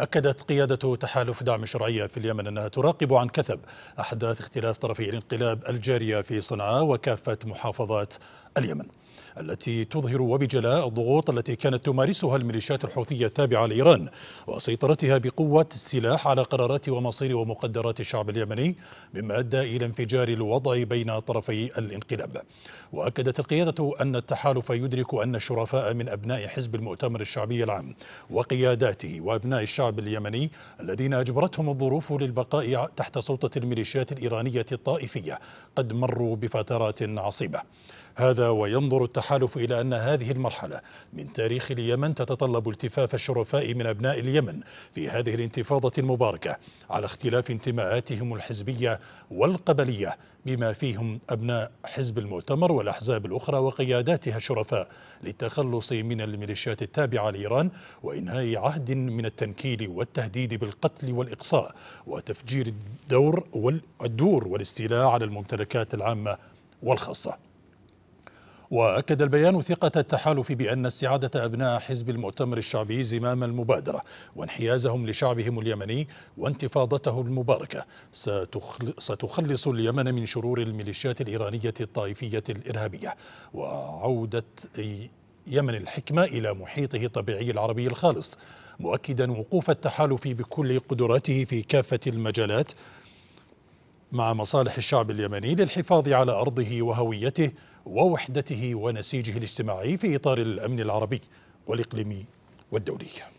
أكدت قيادة تحالف دعم شرعية في اليمن أنها تراقب عن كثب أحداث اختلاف طرفي الانقلاب الجارية في صنعاء وكافة محافظات اليمن التي تظهر وبجلاء الضغوط التي كانت تمارسها الميليشيات الحوثية التابعة لإيران وسيطرتها بقوة السلاح على قرارات ومصير ومقدرات الشعب اليمني مما أدى إلى انفجار الوضع بين طرفي الانقلاب وأكدت القيادة أن التحالف يدرك أن الشرفاء من أبناء حزب المؤتمر الشعبي العام وقياداته وأبناء الشعب اليمني الذين أجبرتهم الظروف للبقاء تحت سلطة الميليشيات الإيرانية الطائفية قد مروا بفترات عصيبة هذا وينظر التحالف التحالف إلى أن هذه المرحلة من تاريخ اليمن تتطلب التفاف الشرفاء من أبناء اليمن في هذه الانتفاضة المباركة على اختلاف انتماءاتهم الحزبية والقبلية بما فيهم أبناء حزب المؤتمر والأحزاب الأخرى وقياداتها الشرفاء للتخلص من الميليشيات التابعة لإيران وإنهاء عهد من التنكيل والتهديد بالقتل والإقصاء وتفجير الدور والدور والاستيلاء على الممتلكات العامة والخاصة وأكد البيان ثقة التحالف بأن استعادة أبناء حزب المؤتمر الشعبي زمام المبادرة وانحيازهم لشعبهم اليمني وانتفاضته المباركة ستخلص اليمن من شرور الميليشيات الإيرانية الطائفية الإرهابية وعودة يمن الحكمة إلى محيطه الطبيعي العربي الخالص مؤكدا وقوف التحالف بكل قدراته في كافة المجالات مع مصالح الشعب اليمني للحفاظ على أرضه وهويته ووحدته ونسيجه الاجتماعي في إطار الأمن العربي والإقليمي والدولي